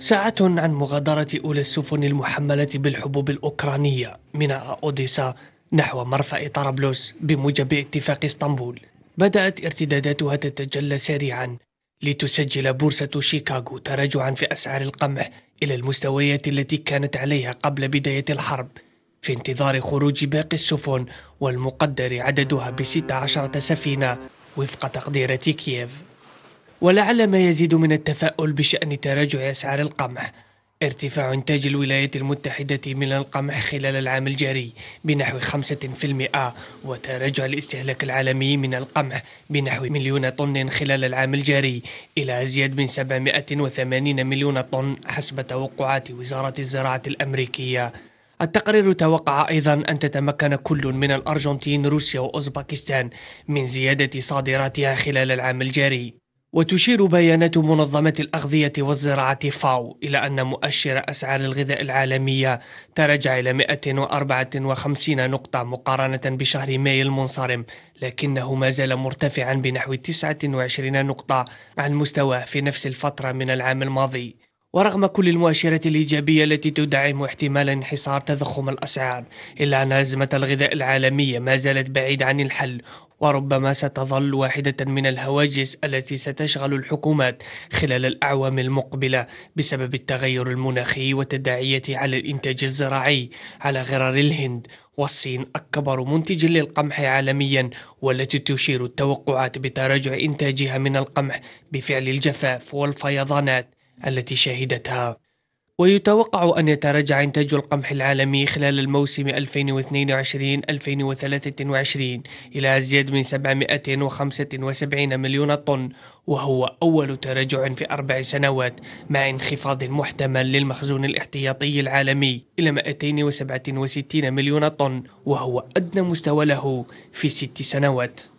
ساعة عن مغادرة أولى السفن المحملة بالحبوب الأوكرانية ميناء أوديسا نحو مرفأ طرابلس بموجب اتفاق اسطنبول بدأت ارتداداتها تتجلى سريعا لتسجل بورصة شيكاغو تراجعا في أسعار القمح إلى المستويات التي كانت عليها قبل بداية الحرب في انتظار خروج باقي السفن والمقدر عددها بستة عشرة سفينة وفق تقديرات كييف ولعل ما يزيد من التفاؤل بشأن تراجع أسعار القمح ارتفاع إنتاج الولايات المتحدة من القمح خلال العام الجاري بنحو 5% وتراجع الاستهلاك العالمي من القمح بنحو مليون طن خلال العام الجاري إلى أزيد من 780 مليون طن حسب توقعات وزارة الزراعة الأمريكية التقرير توقع أيضا أن تتمكن كل من الأرجنتين روسيا وأوزباكستان من زيادة صادراتها خلال العام الجاري وتشير بيانات منظمة الأغذية والزراعة فاو إلى أن مؤشر أسعار الغذاء العالمية تراجع إلى 154 نقطة مقارنة بشهر مايو المنصرم لكنه ما زال مرتفعا بنحو 29 نقطة عن مستواه في نفس الفترة من العام الماضي ورغم كل المؤشرات الإيجابية التي تدعم احتمال انحصار تضخم الأسعار إلا أن أزمة الغذاء العالمية ما زالت بعيدة عن الحل وربما ستظل واحدة من الهواجس التي ستشغل الحكومات خلال الأعوام المقبلة بسبب التغير المناخي وتداعيته على الإنتاج الزراعي على غرار الهند والصين أكبر منتج للقمح عالميا والتي تشير التوقعات بتراجع إنتاجها من القمح بفعل الجفاف والفيضانات التي شهدتها ويتوقع أن يتراجع إنتاج القمح العالمي خلال الموسم 2022-2023 إلى أزيد من 775 مليون طن وهو أول تراجع في أربع سنوات مع انخفاض محتمل للمخزون الاحتياطي العالمي إلى 267 مليون طن وهو أدنى مستوى له في ست سنوات